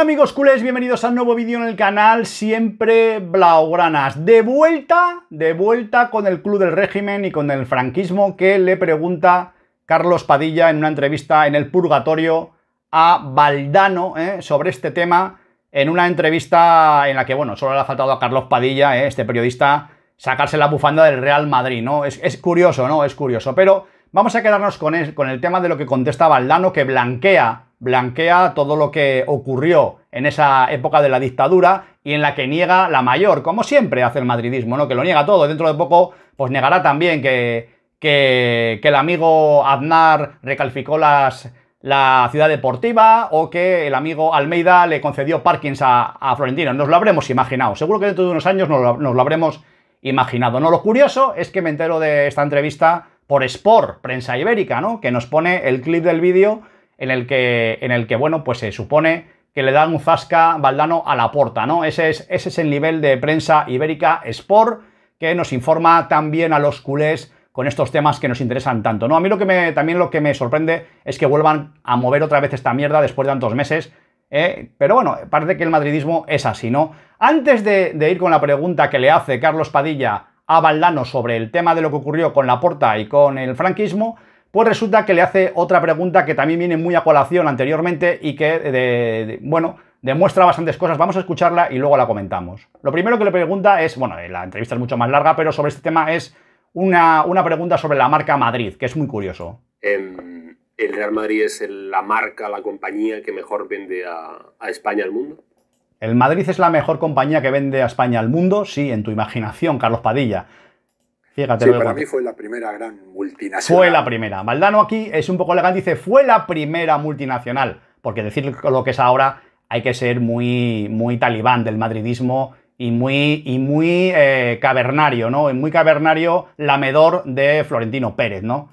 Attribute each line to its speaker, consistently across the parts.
Speaker 1: Hola amigos culés, bienvenidos a nuevo vídeo en el canal Siempre Blaugranas. De vuelta, de vuelta con el Club del Régimen y con el franquismo que le pregunta Carlos Padilla en una entrevista en el Purgatorio a Valdano eh, sobre este tema, en una entrevista en la que, bueno, solo le ha faltado a Carlos Padilla, eh, este periodista, sacarse la bufanda del Real Madrid, ¿no? Es, curioso, ¿no? Es curioso, pero vamos a quedarnos con el, con el tema de lo que contesta Valdano, que blanquea blanquea todo lo que ocurrió en esa época de la dictadura y en la que niega la mayor, como siempre hace el madridismo, ¿no? Que lo niega todo. Dentro de poco, pues negará también que, que, el amigo Aznar recalificó las, la ciudad deportiva o que el amigo Almeida le concedió parkings a, Florentino. Nos lo habremos imaginado. Seguro que dentro de unos años nos lo, habremos imaginado. No, lo curioso es que me entero de esta entrevista por Sport, prensa ibérica, ¿no? Que nos pone el clip del vídeo en el que, en el que bueno, pues se supone que le dan un zasca Valdano a la porta, ¿no? Ese es, ese es el nivel de prensa ibérica Sport que nos informa también a los culés con estos temas que nos interesan tanto, ¿no? A mí lo que me, también lo que me sorprende es que vuelvan a mover otra vez esta mierda después de tantos meses, ¿eh? pero bueno, parece que el madridismo es así, ¿no? Antes de, de, ir con la pregunta que le hace Carlos Padilla a Valdano sobre el tema de lo que ocurrió con la Porta y con el franquismo, pues resulta que le hace otra pregunta que también viene muy a colación anteriormente y que, eh, bueno, demuestra bastantes cosas. Vamos a escucharla y luego la comentamos. Lo primero que le pregunta es, bueno, eh, la entrevista es mucho más larga, pero sobre este tema es una, pregunta sobre la marca Madrid, que es muy curioso.
Speaker 2: Em, ¿El Real Madrid es la marca, la compañía que mejor vende a España al mundo?
Speaker 1: El Madrid es la mejor compañía que vende a España al mundo, sí, en tu imaginación, Carlos Padilla sí, para mí
Speaker 2: fue la primera gran
Speaker 1: multinacional. Fue la primera. Maldano aquí es un poco elegante, dice, fue la primera multinacional. Porque decir lo que es ahora hay que ser muy, muy talibán del madridismo y muy, y muy eh, cavernario, ¿no? Muy cavernario lamedor de Florentino Pérez, ¿no?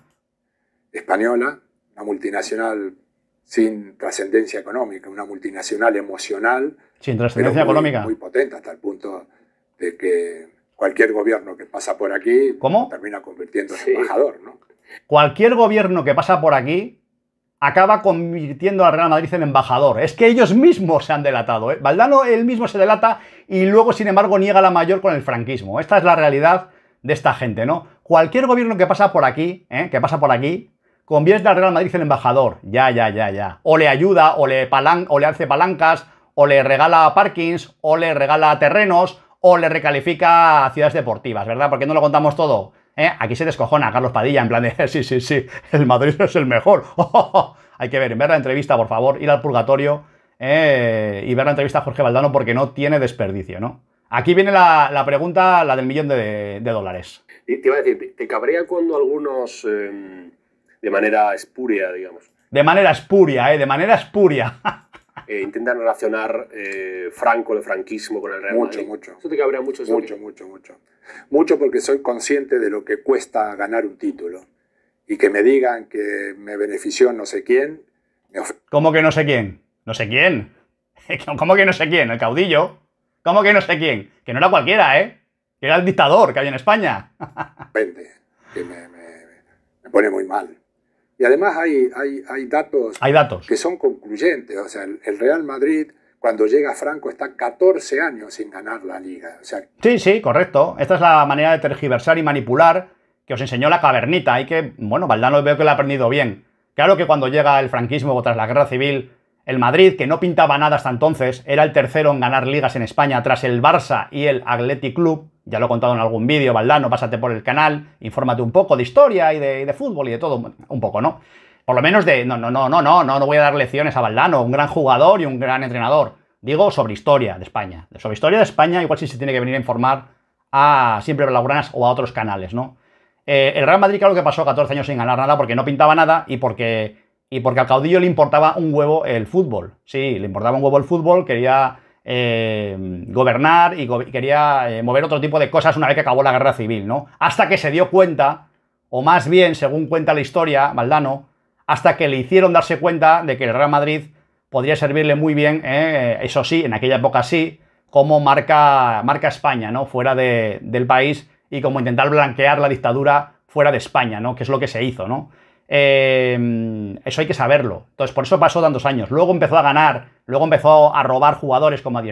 Speaker 2: Española, una multinacional sin trascendencia económica, una multinacional emocional.
Speaker 1: Sin trascendencia económica. Muy
Speaker 2: potente hasta el punto de que cualquier gobierno que pasa por aquí termina convirtiéndose en embajador,
Speaker 1: Cualquier gobierno que pasa por aquí acaba convirtiendo al Real Madrid en embajador. Es que ellos mismos se han delatado. ¿eh? Valdano él mismo se delata y luego, sin embargo, niega la mayor con el franquismo. Esta es la realidad de esta gente, ¿no? Cualquier gobierno que pasa por aquí, ¿eh? que pasa por aquí, convierte al Real Madrid en embajador. Ya, ya, ya, ya. O le ayuda, o le, o le hace palancas, o le regala parkings, o le regala terrenos, o le recalifica a ciudades deportivas, ¿verdad? Porque no lo contamos todo. ¿eh? Aquí se descojona Carlos Padilla en plan de, sí, sí, sí, el Madrid es el mejor. Hay que ver, ver la entrevista, por favor, ir al purgatorio eh, y ver la entrevista a Jorge Valdano porque no tiene desperdicio, ¿no? Aquí viene la, pregunta, la del millón de, dólares.
Speaker 2: te iba a decir, ¿te, cuando algunos, eh, de manera espuria, digamos?
Speaker 1: De manera espuria, ¿eh? De manera espuria.
Speaker 2: Eh, intentan relacionar eh, Franco, el franquismo con el Real mucho, Madrid. Mucho, Eso te cabrea mucho. mucho, mucho, mucho. Mucho porque soy consciente de lo que cuesta ganar un título. Y que me digan que me benefició no sé quién.
Speaker 1: ¿Cómo que no sé quién? ¿No sé quién? ¿Cómo que no sé quién? ¿El caudillo? ¿Cómo que no sé quién? Que no era cualquiera, ¿eh? Que era el dictador que había en España.
Speaker 2: Vente, que me pone muy mal. Y además hay, hay, datos, que son concluyentes. O sea, el, Real Madrid cuando llega Franco está 14 años sin ganar la liga.
Speaker 1: sí, sí, correcto. Esta es la manera de tergiversar y manipular que os enseñó la cavernita y que, bueno, Valdano veo que lo ha aprendido bien. Claro que cuando llega el franquismo tras la guerra civil, el Madrid, que no pintaba nada hasta entonces, era el tercero en ganar ligas en España tras el Barça y el Athletic Club, ya lo he contado en algún vídeo, Valdano, pásate por el canal, infórmate un poco de historia y de, fútbol y de todo, un poco, ¿no? Por lo menos de, no, no, no, no, no, no, voy a dar lecciones a Valdano, un gran jugador y un gran entrenador. Digo, sobre historia de España. Sobre historia de España, igual sí se tiene que venir a informar a Siempre Blaugranas o a otros canales, ¿no? Eh, el Real Madrid, claro que pasó 14 años sin ganar nada porque no pintaba nada y porque, y porque al caudillo le importaba un huevo el fútbol. Sí, le importaba un huevo el fútbol, quería eh, gobernar y quería eh, mover otro tipo de cosas una vez que acabó la guerra civil, ¿no? Hasta que se dio cuenta, o más bien, según cuenta la historia, Valdano, hasta que le hicieron darse cuenta de que el Real Madrid podría servirle muy bien, eh, eso sí, en aquella época sí, como marca, marca España, ¿no? Fuera del país y como intentar blanquear la dictadura fuera de España, ¿no? Que es lo que se hizo, ¿no? Em, eso hay que saberlo. Entonces, por eso pasó tantos años. Luego empezó a ganar, luego empezó a robar jugadores como a Di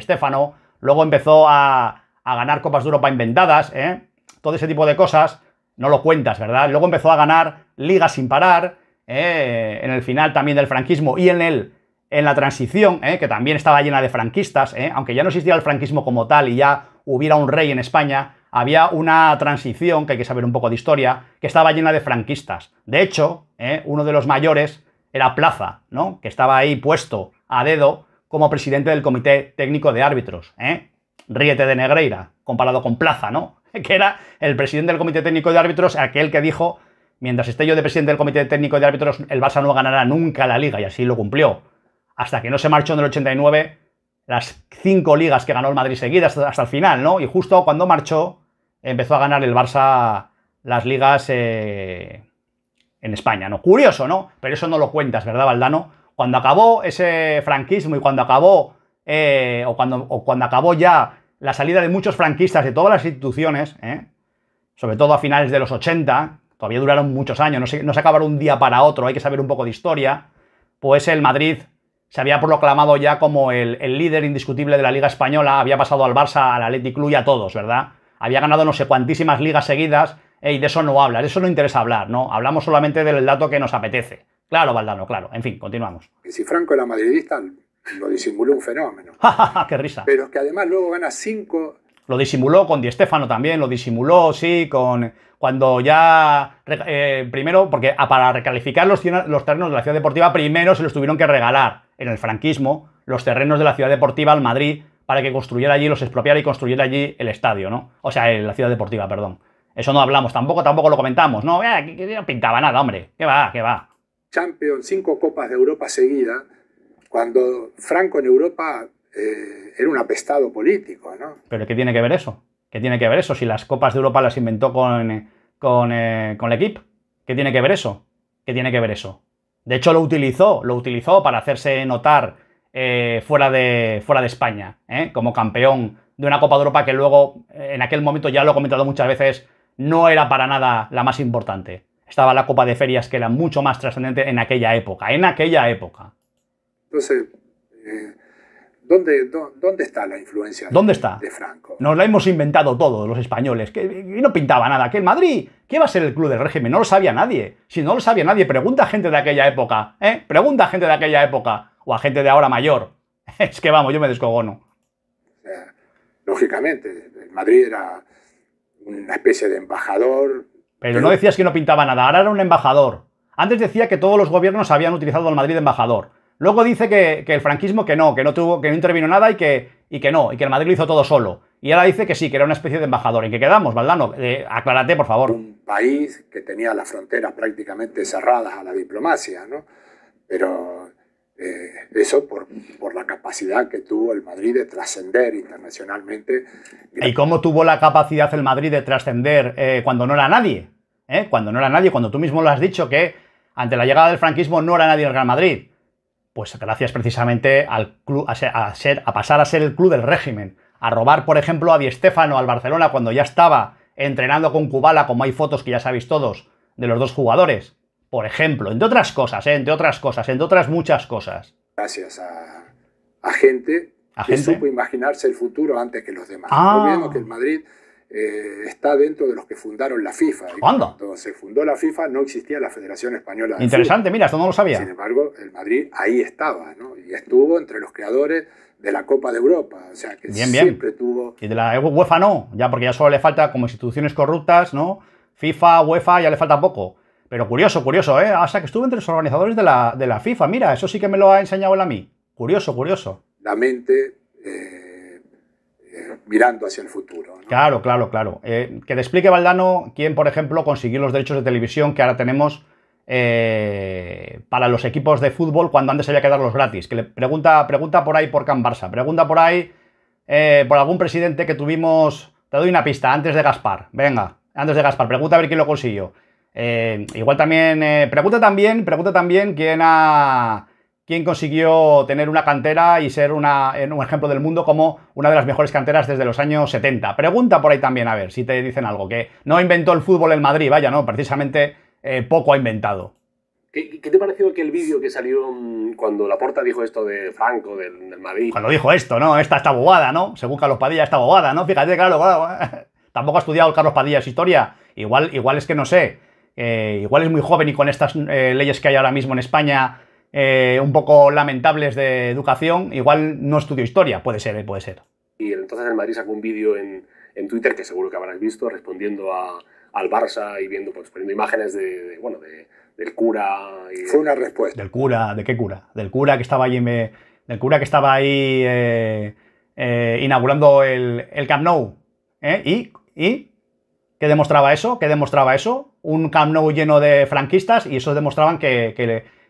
Speaker 1: luego empezó a, ganar Copas de Europa inventadas, ¿eh? todo ese tipo de cosas. No lo cuentas, ¿verdad? Luego empezó a ganar ligas sin parar, ¿eh? en el final también del franquismo y en el en la transición, ¿eh? que también estaba llena de franquistas, aunque ya no existía el franquismo como tal y ya hubiera un rey en España, había una transición, que hay que saber un poco de historia, que estaba llena de franquistas. De hecho, eh, uno de los mayores era Plaza, ¿no? Que estaba ahí puesto a dedo como presidente del Comité Técnico de Árbitros. ¿eh? Ríete de Negreira, comparado con Plaza, ¿no? Que era el presidente del Comité Técnico de Árbitros, aquel que dijo, mientras esté yo de presidente del Comité Técnico de Árbitros, el Barça no ganará nunca la liga, y así lo cumplió. Hasta que no se marchó en el 89 las cinco ligas que ganó el Madrid seguidas hasta el final, ¿no? Y justo cuando marchó, empezó a ganar el Barça las ligas eh, en España, ¿no? Curioso, ¿no? Pero eso no lo cuentas, ¿verdad, Valdano? Cuando acabó ese franquismo y cuando acabó, eh, o, cuando, cuando acabó ya la salida de muchos franquistas de todas las instituciones, ¿eh? sobre todo a finales de los 80, todavía duraron muchos años, no se, acabaron un día para otro, hay que saber un poco de historia, pues el Madrid se había proclamado ya como el, líder indiscutible de la Liga Española, había pasado al Barça, al Athletic Club y a todos, ¿verdad? había ganado no sé cuantísimas ligas seguidas, y de eso no habla, de eso no interesa hablar, ¿no? Hablamos solamente del dato que nos apetece. Claro, Valdano, claro. En fin, continuamos.
Speaker 2: Y si Franco era madridista, lo disimuló un fenómeno. ¡Qué risa! Pero es que además luego gana cinco...
Speaker 1: Lo disimuló con Di Stefano también, lo disimuló, sí, con... Cuando ya... Eh, primero, porque para recalificar los, los terrenos de la ciudad deportiva, primero se los tuvieron que regalar en el franquismo los terrenos de la ciudad deportiva al Madrid para que construyera allí, los expropiara y construyera allí el estadio, ¿no? O sea, la ciudad deportiva, perdón. Eso no hablamos tampoco, tampoco lo comentamos, ¿no? que, pintaba nada, hombre. ¿Qué va? ¿Qué va?
Speaker 2: Champion, cinco copas de Europa seguida, cuando Franco en Europa eh, era un apestado político, ¿no?
Speaker 1: Pero ¿qué tiene que ver eso? ¿Qué tiene que ver eso? Si las copas de Europa las inventó con, eh, con, eh, con el equipo. ¿Qué tiene que ver eso? ¿Qué tiene que ver eso? De hecho, lo utilizó, lo utilizó para hacerse notar eh, fuera, de, fuera de España, ¿eh? como campeón de una Copa de Europa que luego, eh, en aquel momento ya lo he comentado muchas veces, no era para nada la más importante. Estaba la Copa de Ferias que era mucho más trascendente en aquella época, en aquella época.
Speaker 2: Entonces, ¿dónde, está la influencia ¿Dónde de, está? Franco? Nos
Speaker 1: la hemos inventado todos los españoles, que, no pintaba nada, que en Madrid, ¿qué va a ser el club del régimen? No lo sabía nadie. Si no lo sabía nadie, pregunta a gente de aquella época, Pregunta a gente de aquella época o a gente de ahora mayor. Es que vamos, yo me descogono.
Speaker 2: Lógicamente, Madrid era una especie de embajador.
Speaker 1: Pero, no decías que no pintaba nada, ahora era un embajador. Antes decía que todos los gobiernos habían utilizado al Madrid de embajador. Luego dice que, el franquismo que no, que no tuvo, que no intervino nada y que, y que no, y que el Madrid lo hizo todo solo. Y ahora dice que sí, que era una especie de embajador. ¿En qué quedamos, Valdano? Eh, aclárate, por favor. Un
Speaker 2: país que tenía las fronteras prácticamente cerradas a la diplomacia, ¿no? Pero eh, eso por, la capacidad que tuvo el Madrid de trascender internacionalmente.
Speaker 1: ¿Y cómo tuvo la capacidad el Madrid de trascender eh, cuando no era nadie? ¿Eh? Cuando no era nadie, cuando tú mismo lo has dicho que ante la llegada del franquismo no era nadie el Real Madrid. Pues gracias precisamente al club, a, ser, a, pasar a ser el club del régimen, a robar, por ejemplo, a Di Stéfano al Barcelona cuando ya estaba entrenando con Kubala, como hay fotos que ya sabéis todos de los dos jugadores, por ejemplo, entre otras cosas, ¿eh? entre otras cosas, entre otras muchas cosas.
Speaker 2: Gracias a, a gente ¿A que supo imaginarse el futuro antes que los demás. Ah. que el Madrid eh, está dentro de los que fundaron la FIFA. ¿Cuándo? Cuando se fundó la FIFA no existía la Federación Española. Interesante,
Speaker 1: mira, esto no lo sabía. Sin
Speaker 2: embargo, el Madrid ahí estaba, ¿no? Y estuvo entre los creadores de la Copa de Europa, o sea que siempre tuvo...
Speaker 1: Y de la UEFA no, ya porque ya solo le falta como instituciones corruptas, ¿no? FIFA, UEFA, ya le falta poco. Pero curioso, curioso, ¿eh? Hasta ah, que estuve entre los organizadores de la, FIFA. Mira, eso sí que me lo ha enseñado él a mí. Curioso, curioso.
Speaker 2: La mente eh, eh, mirando hacia el futuro.
Speaker 1: Claro, claro, claro. Eh, que te explique, Valdano, quién, por ejemplo, consiguió los derechos de televisión que ahora tenemos para los equipos de fútbol cuando antes había que darlos gratis. Que le pregunta, pregunta por ahí por Can Barça. Pregunta por ahí por algún presidente que tuvimos... Te doy una pista, antes de Gaspar. Venga, antes de Gaspar. Pregunta a ver quién lo consiguió. Eh, igual también, eh, pregunta también, pregunta también quién ha, quién consiguió tener una cantera y ser una, un ejemplo del mundo como una de las mejores canteras desde los años 70. Pregunta por ahí también, a ver, si te dicen algo, que no inventó el fútbol en Madrid, vaya, no, precisamente eh, poco ha inventado.
Speaker 2: ¿Qué, te pareció aquel vídeo que salió mm, cuando Laporta dijo esto de Franco, del, Madrid? Cuando dijo
Speaker 1: esto, ¿no? Esta está bobada, ¿no? Según Carlos Padilla, está bobada, ¿no? Fíjate, claro, claro. tampoco ha estudiado Carlos Padilla su historia. Igual, igual es que no sé. Eh, igual es muy joven y con estas eh, leyes que hay ahora mismo en España eh, un poco lamentables de educación, igual no estudió historia, puede ser, puede ser.
Speaker 2: Y entonces el Madrid sacó un vídeo en, Twitter que seguro que habrás visto respondiendo al Barça y viendo, pues poniendo imágenes de, del cura. Y... Fue una respuesta.
Speaker 1: Del cura, ¿de qué cura? Del cura que estaba ahí, del cura que estaba ahí inaugurando el, Camp Nou. ¿Y? ¿Qué demostraba eso? ¿Qué demostraba eso? Un Camp Nou lleno de franquistas y eso demostraban que,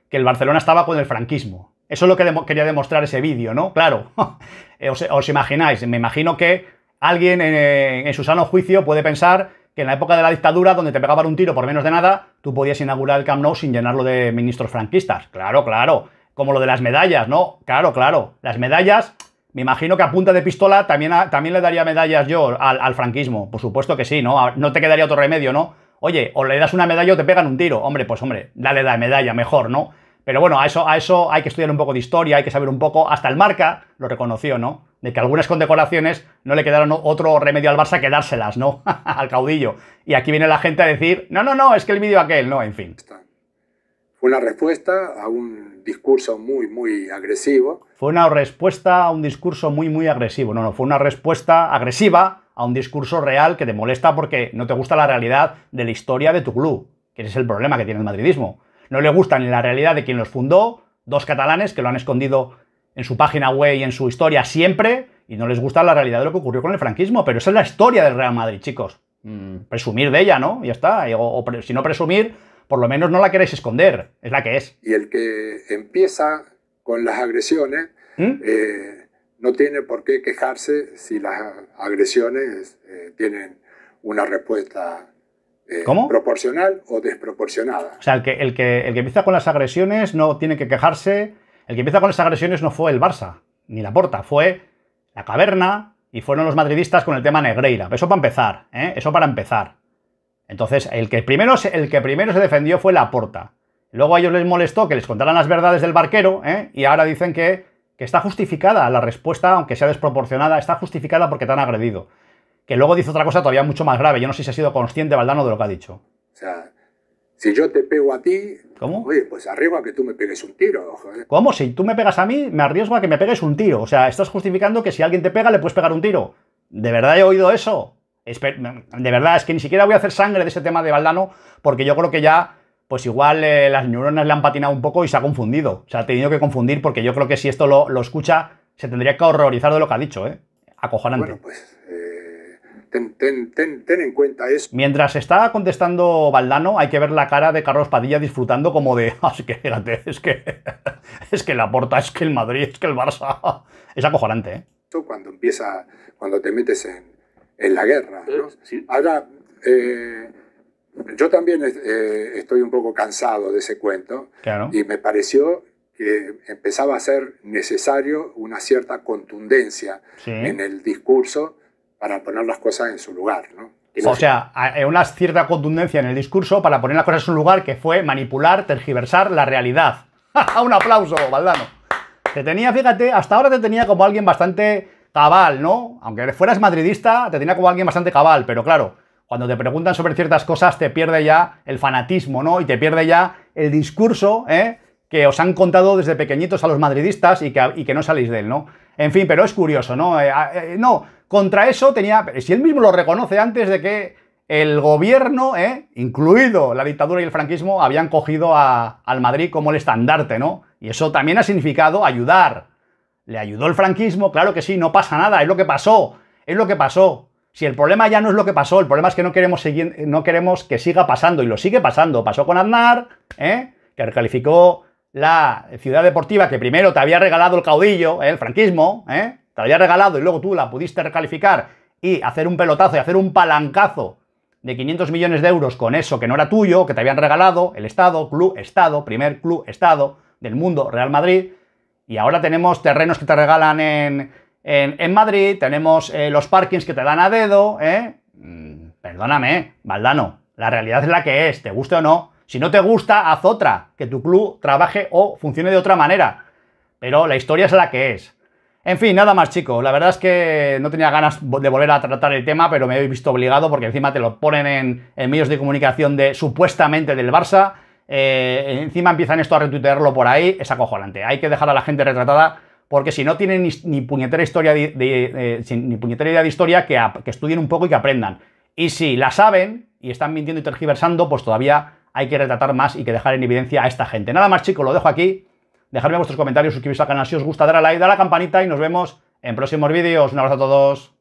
Speaker 1: el Barcelona estaba con el franquismo. Eso es lo que quería demostrar ese vídeo, ¿no? Claro, os, imagináis, me imagino que alguien en, eh, en, su sano juicio puede pensar que en la época de la dictadura, donde te pegaban un tiro por menos de nada, tú podías inaugurar el Camp Nou sin llenarlo de ministros franquistas. Claro, claro. Como lo de las medallas, ¿no? Claro, claro. Las medallas me imagino que a punta de pistola también, también le daría medallas yo al, franquismo. Por supuesto que sí, ¿no? No te quedaría otro remedio, ¿no? Oye, o le das una medalla o te pegan un tiro. Hombre, pues hombre, dale la medalla, mejor, ¿no? Pero bueno, a eso, a eso hay que estudiar un poco de historia, hay que saber un poco. Hasta el marca lo reconoció, ¿no? De que algunas condecoraciones no le quedaron otro remedio al Barça que dárselas, ¿no? al caudillo. Y aquí viene la gente a decir, no, no, no, es que el vídeo aquel, no, en fin
Speaker 2: una respuesta a un discurso muy, muy agresivo.
Speaker 1: Fue una respuesta a un discurso muy, muy agresivo. No, no, fue una respuesta agresiva a un discurso real que te molesta porque no te gusta la realidad de la historia de tu club, que es el problema que tiene el madridismo. No le gusta ni la realidad de quien los fundó, dos catalanes que lo han escondido en su página web y en su historia siempre, y no les gusta la realidad de lo que ocurrió con el franquismo, pero esa es la historia del Real Madrid, chicos. Mm. presumir de ella, ¿no? Ya está. o si no presumir, por lo menos no la queréis esconder, es la que
Speaker 2: es. Y el que empieza con las agresiones ¿Mm? eh, no tiene por qué quejarse si las agresiones eh, tienen una respuesta eh, proporcional o desproporcionada.
Speaker 1: O sea, el que, el, que, el que empieza con las agresiones no tiene que quejarse. El que empieza con las agresiones no fue el Barça, ni la Porta, fue la Caverna y fueron los madridistas con el tema Negreira. Eso para empezar, eso para empezar. Entonces, el que primero se, el que primero se defendió fue la porta. Luego a ellos les molestó que les contaran las verdades del barquero, ¿eh? y ahora dicen que, está justificada la respuesta, aunque sea desproporcionada, está justificada porque te han agredido. Que luego dice otra cosa todavía mucho más grave. Yo no sé si ha sido consciente, Valdano, de lo que ha dicho.
Speaker 2: O sea, si yo te pego a ti, ¿Cómo? pues arriesgo a que tú me pegues un tiro. ¿eh?
Speaker 1: ¿Cómo? Si tú me pegas a mí, me arriesgo a que me pegues un tiro. O sea, estás justificando que si alguien te pega, le puedes pegar un tiro. ¿De verdad he oído eso?
Speaker 2: De
Speaker 1: verdad, es que ni siquiera voy a hacer sangre de ese tema de Valdano, porque yo creo que ya, pues igual eh, las neuronas le han patinado un poco y se ha confundido. se ha tenido que confundir, porque yo creo que si esto lo, escucha, se tendría que horrorizar de lo que ha dicho, ¿eh? Acojonante. Bueno, pues.
Speaker 2: Eh, ten, en cuenta eso.
Speaker 1: Mientras está contestando Valdano, hay que ver la cara de Carlos Padilla disfrutando como de, ah, es que es que, es que la Porta, es que el Madrid, es que el Barça. Es acojonante,
Speaker 2: ¿eh? Cuando empieza, cuando te metes en,
Speaker 1: en la guerra.
Speaker 2: Eh, ahora, eh, yo también eh, estoy un poco cansado de ese cuento y me pareció que empezaba a ser necesario una cierta contundencia en el discurso para poner las cosas en su lugar. O sea,
Speaker 1: una cierta contundencia en el discurso para poner las cosas en su lugar que fue manipular, tergiversar la realidad. un aplauso, Valdano. Te tenía, fíjate, hasta ahora te tenía como alguien bastante cabal, ¿no? Aunque fueras madridista, te tenía como alguien bastante cabal, pero claro, cuando te preguntan sobre ciertas cosas te pierde ya el fanatismo, ¿no? Y te pierde ya el discurso, ¿eh? que os han contado desde pequeñitos a los madridistas y que, no salís de él, ¿no? En fin, pero es curioso, ¿no? Eh, ah, eh, no, contra eso tenía... Si él mismo lo reconoce antes de que el gobierno, eh, incluido la dictadura y el franquismo, habían cogido al Madrid como el estandarte, ¿no? Y eso también ha significado ayudar ¿Le ayudó el franquismo? Claro que sí, no pasa nada, es lo que pasó, es lo que pasó. Si el problema ya no es lo que pasó, el problema es que no queremos, seguir, no queremos que siga pasando, y lo sigue pasando. Pasó con Aznar, ¿eh? que recalificó la ciudad deportiva que primero te había regalado el caudillo, ¿eh? el franquismo, ¿eh? te había regalado y luego tú la pudiste recalificar y hacer un pelotazo y hacer un palancazo de 500 millones de euros con eso que no era tuyo, que te habían regalado el Estado, Club Estado, primer Club Estado del mundo, Real Madrid, y ahora tenemos terrenos que te regalan en, en, Madrid, tenemos eh, los parkings que te dan a dedo, ¿eh? mm, perdóname, Valdano, la realidad es la que es, te guste o no. Si no te gusta, haz otra, que tu club trabaje o funcione de otra manera. Pero la historia es la que es. En fin, nada más chicos, la verdad es que no tenía ganas de volver a tratar el tema, pero me he visto obligado porque encima te lo ponen en, medios de comunicación de supuestamente del Barça eh, encima empiezan esto a retuitearlo por ahí, es acojonante. Hay que dejar a la gente retratada porque si no tienen ni, puñetera historia eh, ni puñetera idea de historia, que, estudien un poco y que aprendan. Y si la saben y están mintiendo y tergiversando, pues todavía hay que retratar más y que dejar en evidencia a esta gente. Nada más, chicos, lo dejo aquí. Dejadme vuestros comentarios, suscribiros al canal si os gusta, dar a like, dar a la campanita y nos vemos en próximos vídeos. Un abrazo a todos.